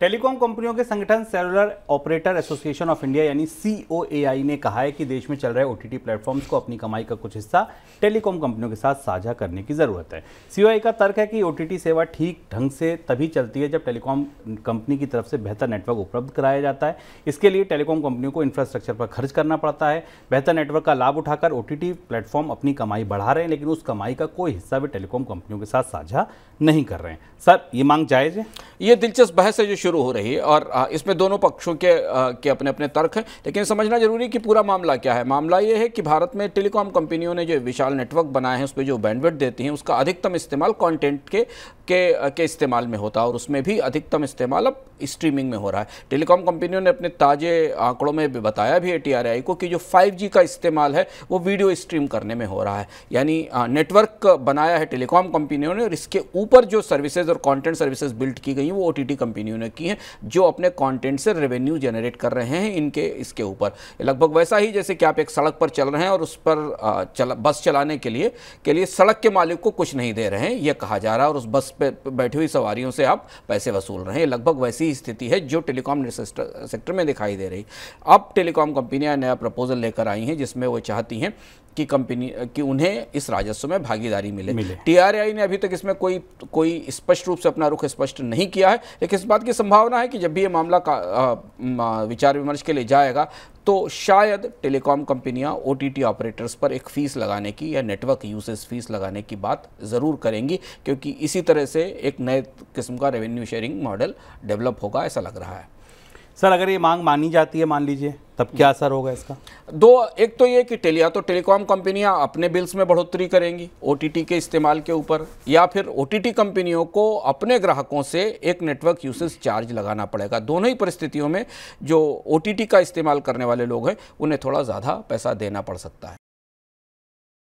Telecom कंपनियों के संगठन cellular operator association of India यानी सी ने कहा है कि देश में चल रहे ओ टी प्लेटफॉर्म्स को अपनी कमाई का कुछ हिस्सा टेलीकॉम कंपनियों के साथ साझा करने की ज़रूरत है सी का तर्क है कि ओ सेवा ठीक ढंग से तभी चलती है जब टेलीकॉम कंपनी की तरफ से बेहतर नेटवर्क उपलब्ध कराया जाता है इसके लिए टेलीकॉम कंपनियों को इंफ्रास्ट्रक्चर पर खर्च करना पड़ता है बेहतर नेटवर्क का लाभ उठाकर ओ प्लेटफॉर्म अपनी कमाई बढ़ा रहे हैं लेकिन उस कमाई का कोई हिस्सा भी टेलीकॉम कंपनियों के साथ साझा नहीं कर रहे हैं सर ये मांग जायज़ है ये दिलचस्प बहस है जो शुरू हो रही है और इसमें दोनों पक्षों के के अपने अपने तर्क हैं लेकिन समझना जरूरी कि पूरा मामला क्या है मामला ये है कि भारत में टेलीकॉम कंपनियों ने जो विशाल नेटवर्क बनाए हैं उस पर जो बैंडविड देती हैं उसका अधिकतम इस्तेमाल कॉन्टेंट के के के इस्तेमाल में होता है और उसमें भी अधिकतम इस्तेमाल अब स्ट्रीमिंग में हो रहा है टेलीकॉम कंपनियों ने अपने ताजे आंकड़ों में बताया भी ए को कि जो 5G का इस्तेमाल है वो वीडियो स्ट्रीम करने में हो रहा है यानी नेटवर्क बनाया है टेलीकॉम कंपनियों ने और इसके ऊपर जो सर्विसेज और कॉन्टेंट सर्विसेज बिल्ड की गई गई हैं वो ओ कंपनियों ने की हैं जो अपने कॉन्टेंट से रेवेन्यू जनरेट कर रहे हैं इनके इसके ऊपर लगभग वैसा ही जैसे कि आप एक सड़क पर चल रहे हैं और उस पर चला, बस चलाने के लिए के लिए सड़क के मालिक को कुछ नहीं दे रहे हैं ये कहा जा रहा है और उस बस पे बैठी हुई सवारियों से आप पैसे वसूल रहे हैं लगभग वैसी स्थिति है जो टेलीकॉम सेक्टर में दिखाई दे रही अब टेलीकॉम कंपनियां नया प्रपोजल लेकर आई हैं जिसमें वो चाहती हैं की कंपनी कि उन्हें इस राजस्व में भागीदारी मिले, मिले। टीआरआई ने अभी तक इसमें कोई कोई स्पष्ट रूप से अपना रुख स्पष्ट नहीं किया है लेकिन इस बात की संभावना है कि जब भी ये मामला का आ, विचार विमर्श के लिए जाएगा तो शायद टेलीकॉम कंपनियां ओ ऑपरेटर्स पर एक फ़ीस लगाने की या नेटवर्क यूसेज फ़ीस लगाने की बात ज़रूर करेंगी क्योंकि इसी तरह से एक नए किस्म का रेवेन्यू शेयरिंग मॉडल डेवलप होगा ऐसा लग रहा है सर अगर ये मांग मानी जाती है मान लीजिए तब क्या असर होगा इसका दो एक तो ये कि टेली या तो टेलीकॉम कंपनियां अपने बिल्स में बढ़ोतरी करेंगी ओटीटी के इस्तेमाल के ऊपर या फिर ओटीटी कंपनियों को अपने ग्राहकों से एक नेटवर्क यूसेज चार्ज लगाना पड़ेगा दोनों ही परिस्थितियों में जो ओटीटी का इस्तेमाल करने वाले लोग हैं उन्हें थोड़ा ज़्यादा पैसा देना पड़ सकता है